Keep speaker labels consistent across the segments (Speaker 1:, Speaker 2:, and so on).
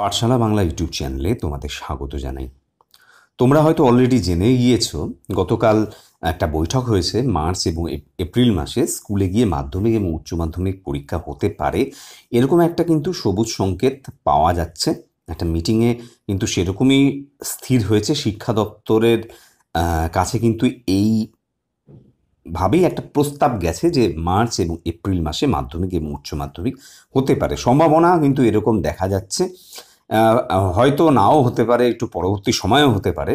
Speaker 1: পাঠশালা বাংলা ইউটিউব চ্যানেলে তোমাদের স্বাগত জানাই তোমরা হয়তো অলরেডি জেনে গিয়েছ গতকাল একটা বৈঠক হয়েছে মার্চ এবং এপ্রিল মাসে স্কুলে গিয়ে মাধ্যমিক এবং উচ্চ মাধ্যমিক পরীক্ষা হতে পারে এরকম একটা কিন্তু সবুজ সংকেত পাওয়া যাচ্ছে একটা মিটিংয়ে কিন্তু সেরকমই স্থির হয়েছে শিক্ষা দপ্তরের কাছে কিন্তু এই ভাবেই একটা প্রস্তাব গেছে যে মার্চ এবং এপ্রিল মাসে মাধ্যমিক এবং উচ্চ মাধ্যমিক হতে পারে সম্ভাবনা কিন্তু এরকম দেখা যাচ্ছে হয়তো নাও হতে পারে একটু পরবর্তী সময়ও হতে পারে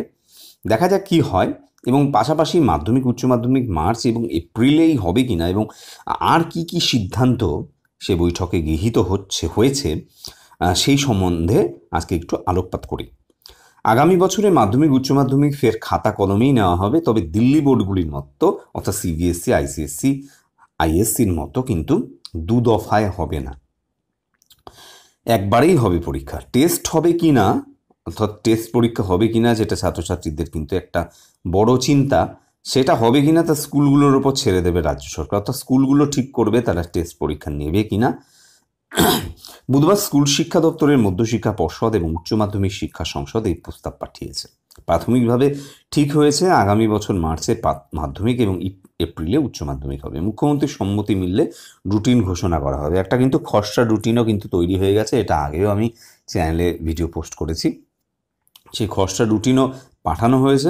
Speaker 1: দেখা যাক কি হয় এবং পাশাপাশি মাধ্যমিক উচ্চ মাধ্যমিক মার্চ এবং এপ্রিলেই হবে কি না এবং আর কি কি সিদ্ধান্ত সে বৈঠকে গৃহীত হচ্ছে হয়েছে সেই সম্বন্ধে আজকে একটু আলোকপাত করি আগামী বছরে মাধ্যমিক উচ্চ মাধ্যমিক ফের খাতা কলমেই নেওয়া হবে তবে দিল্লি বোর্ডগুলির মতো অর্থাৎ সিবিএসসি আইসিএসসি আইএসসির মতো কিন্তু দু দফায় হবে না একবারেই হবে পরীক্ষা টেস্ট হবে কি না অর্থাৎ টেস্ট পরীক্ষা হবে কি না যেটা ছাত্রছাত্রীদের কিন্তু একটা বড় চিন্তা সেটা হবে কি না তা স্কুলগুলোর ওপর ছেড়ে দেবে রাজ্য সরকার অর্থাৎ স্কুলগুলো ঠিক করবে তারা টেস্ট পরীক্ষা নেবে কি না বুধবার স্কুল শিক্ষা দপ্তরের মধ্যশিক্ষা পর্ষদ এবং উচ্চ মাধ্যমিক শিক্ষা সংসদ এই প্রস্তাব পাঠিয়েছে প্রাথমিকভাবে ঠিক হয়েছে আগামী বছর মার্চে মাধ্যমিক এবং এপ্রিলে উচ্চ মাধ্যমিক হবে মুখ্যমন্ত্রীর সম্মতি মিললে রুটিন ঘোষণা করা হবে একটা কিন্তু খসড়া রুটিনও কিন্তু তৈরি হয়ে গেছে এটা আগেও আমি চ্যানেলে ভিডিও পোস্ট করেছি সেই খসড়া রুটিনও পাঠানো হয়েছে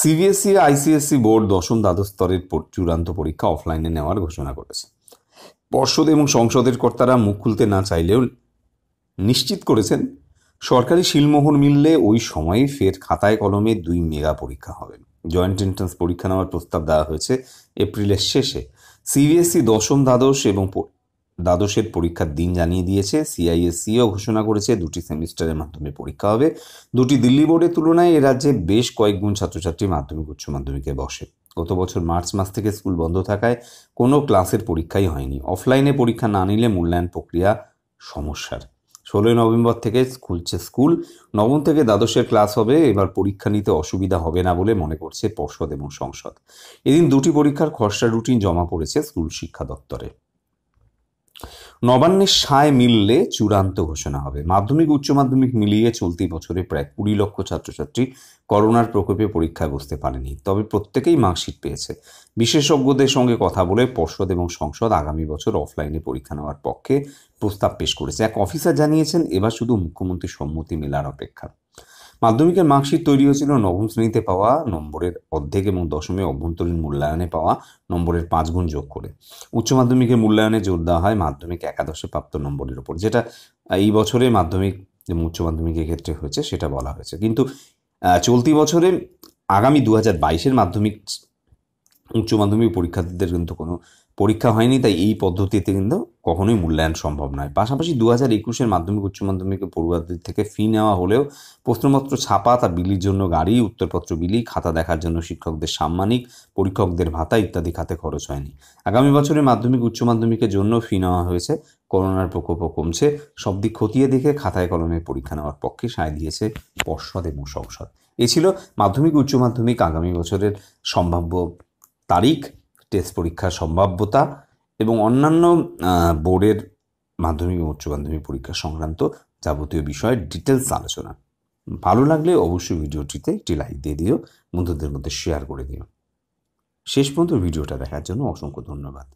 Speaker 1: সিবিএসসি আইসিএসসি বোর্ড দশম দ্বাদশ স্তরের চূড়ান্ত পরীক্ষা অফলাইনে নেওয়ার ঘোষণা করেছে পর্ষদ এবং সংসদের কর্তারা মুখ খুলতে না চাইলেও নিশ্চিত করেছেন সরকারি শিলমোহর মিললে ওই সময়ে ফের খাতায় কলমে দুই মেগা পরীক্ষা হবে জয়েন্ট এন্ট্রান্স পরীক্ষা নেওয়ার প্রস্তাব দেওয়া হয়েছে এপ্রিলের শেষে সিবিএসই e দশম দ্বাদশ এবং দ্বাদশের পরীক্ষার দিন জানিয়ে দিয়েছে সিআইএসসিও ঘোষণা করেছে দুটি সেমিস্টারের মাধ্যমে পরীক্ষা হবে দুটি দিল্লি বোর্ডের তুলনায় এ রাজ্যে বেশ কয়েক গুণ ছাত্রছাত্রী মাধ্যমিক উচ্চ মাধ্যমিকে বসে গত বছর মার্চ মাস থেকে স্কুল বন্ধ থাকায় কোনো ক্লাসের পরীক্ষাই হয়নি অফলাইনে পরীক্ষা না নিলে মূল্যায়ন প্রক্রিয়া সমস্যার ষোলোই নভেম্বর থেকে খুলছে স্কুল নবম থেকে দ্বাদশের ক্লাস হবে এবার পরীক্ষা নিতে অসুবিধা হবে না বলে মনে করছে পর্ষদ এবং সংসদ এদিন দুটি পরীক্ষার খসড়া রুটিন জমা পড়েছে স্কুল শিক্ষা দপ্তরে নবান্নের সায় মিললে চূড়ান্ত ঘোষণা হবে মাধ্যমিক উচ্চ মাধ্যমিক মিলিয়ে চলতি বছরে প্রায় কুড়ি লক্ষ ছাত্রছাত্রী করোনার প্রকোপে পরীক্ষায় বসতে পারেনি তবে প্রত্যেকেই মার্কশিট পেয়েছে বিশেষজ্ঞদের সঙ্গে কথা বলে পর্ষদ এবং সংসদ আগামী বছর অফলাইনে পরীক্ষা নেওয়ার পক্ষে প্রস্তাব পেশ করেছে এক অফিসার জানিয়েছেন এবার শুধু মুখ্যমন্ত্রীর সম্মতি মেলার অপেক্ষা মাধ্যমিকের মার্কশিট তৈরি হয়েছিল নবম শ্রেণীতে পাওয়া নম্বরের অর্ধেক এবং দশমে অভ্যন্তরীণ মূল্যায়নে পাওয়া নম্বরের পাঁচ গুণ যোগ করে উচ্চ মাধ্যমিকের মূল্যায়নে জোর দেওয়া হয় মাধ্যমিক একাদশে প্রাপ্ত নম্বরের ওপর যেটা এই বছরে মাধ্যমিক এবং উচ্চ মাধ্যমিকের ক্ষেত্রে হয়েছে সেটা বলা হয়েছে কিন্তু চলতি বছরে আগামী দু হাজার বাইশের মাধ্যমিক উচ্চ মাধ্যমিক পরীক্ষার্থীদের কিন্তু কোনো পরীক্ষা হয়নি তাই এই পদ্ধতিতে কিন্তু কখনোই মূল্যায়ন সম্ভব নয় পাশাপাশি দু হাজার একুশের মাধ্যমিক উচ্চ মাধ্যমিকে পড়ুয়াদের থেকে ফি নেওয়া হলেও প্রশ্নপত্র ছাপা তা বিলির জন্য গাড়ি উত্তরপত্র বিলি খাতা দেখার জন্য শিক্ষকদের সাম্মানিক পরীক্ষকদের ভাতা ইত্যাদি খাতে খরচ হয়নি আগামী বছরে মাধ্যমিক উচ্চ মাধ্যমিকের জন্য ফি নেওয়া হয়েছে করোনার প্রকোপও কমছে সব দিক খতিয়ে দেখে খাতায় কলমে পরীক্ষা নেওয়ার পক্ষে সায় দিয়েছে পর্ষদ এবং সংসদ এ ছিল মাধ্যমিক উচ্চ মাধ্যমিক আগামী বছরের সম্ভাব্য তারিখ টেস্ট পরীক্ষার সম্ভাব্যতা এবং অন্যান্য বোর্ডের মাধ্যমিক এবং উচ্চ মাধ্যমিক পরীক্ষা সংক্রান্ত যাবতীয় বিষয়ে ডিটেলস আলোচনা ভালো লাগলে অবশ্যই ভিডিওটিতে একটি লাইক দিয়ে দিও বন্ধুদের মধ্যে শেয়ার করে দিও শেষ পর্যন্ত ভিডিওটা দেখার জন্য অসংখ্য ধন্যবাদ